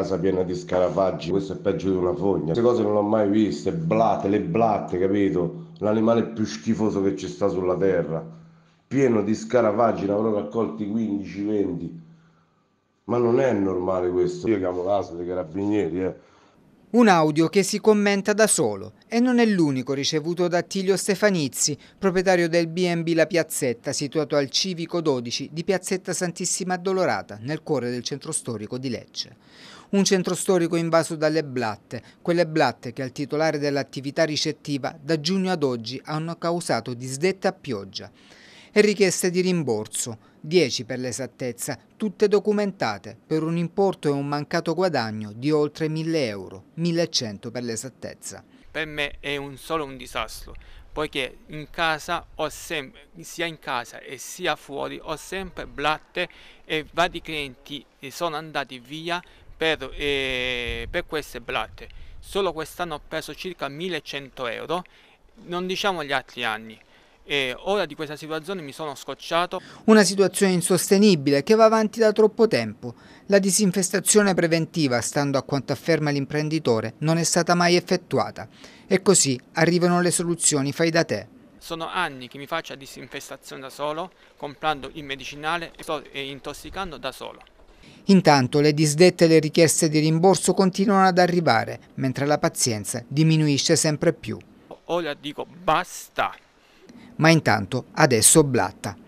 casa piena di scarafaggi, questo è peggio di una fogna. Queste cose non le ho mai viste, blatte, le blatte, capito? L'animale più schifoso che ci sta sulla terra. Pieno di scarafaggi, ne avrò raccolti 15-20. Ma non è normale questo. Io chiamo l'ASL dei carabinieri, eh. Un audio che si commenta da solo e non è l'unico ricevuto da Tilio Stefanizzi, proprietario del B&B La Piazzetta, situato al Civico 12 di Piazzetta Santissima Addolorata, nel cuore del centro storico di Lecce. Un centro storico invaso dalle blatte, quelle blatte che al titolare dell'attività ricettiva da giugno ad oggi hanno causato disdetta a pioggia e richieste di rimborso, 10 per l'esattezza, tutte documentate, per un importo e un mancato guadagno di oltre 1000 euro, 1100 per l'esattezza. Per me è un solo un disastro, poiché in casa ho sempre, sia in casa e sia fuori, ho sempre blatte e vari clienti eh, sono andati via per, eh, per queste blatte. Solo quest'anno ho preso circa 1100 euro, non diciamo gli altri anni e ora di questa situazione mi sono scocciato. Una situazione insostenibile che va avanti da troppo tempo. La disinfestazione preventiva, stando a quanto afferma l'imprenditore, non è stata mai effettuata e così arrivano le soluzioni fai da te. Sono anni che mi faccio disinfestazione da solo, comprando il medicinale e sto eh, intossicando da solo. Intanto le disdette e le richieste di rimborso continuano ad arrivare, mentre la pazienza diminuisce sempre più. Ora dico basta ma intanto adesso blatta.